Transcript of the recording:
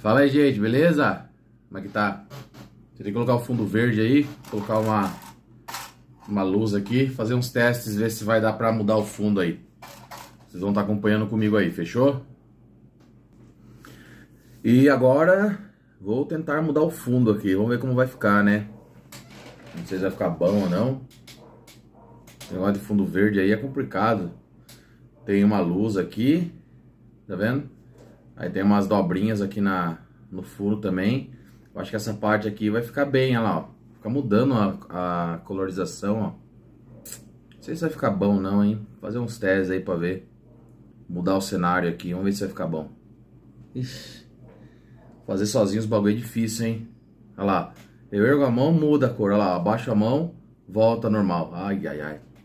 Fala aí, gente, beleza? Como é que tá? tem que colocar o fundo verde aí, colocar uma, uma luz aqui, fazer uns testes, ver se vai dar pra mudar o fundo aí. Vocês vão estar tá acompanhando comigo aí, fechou? E agora vou tentar mudar o fundo aqui, vamos ver como vai ficar, né? Não sei se vai ficar bom ou não. O negócio de fundo verde aí é complicado. Tem uma luz aqui, tá vendo? Aí tem umas dobrinhas aqui na, no furo também. Eu acho que essa parte aqui vai ficar bem, olha lá, ó. Fica mudando a, a colorização, ó. Não sei se vai ficar bom não, hein. Vou fazer uns testes aí pra ver. Mudar o cenário aqui, vamos ver se vai ficar bom. Ixi. Fazer sozinho os bagulho é difícil, hein. Olha lá. Eu ergo a mão, muda a cor, olha lá. Abaixo a mão, volta normal. Ai, ai, ai.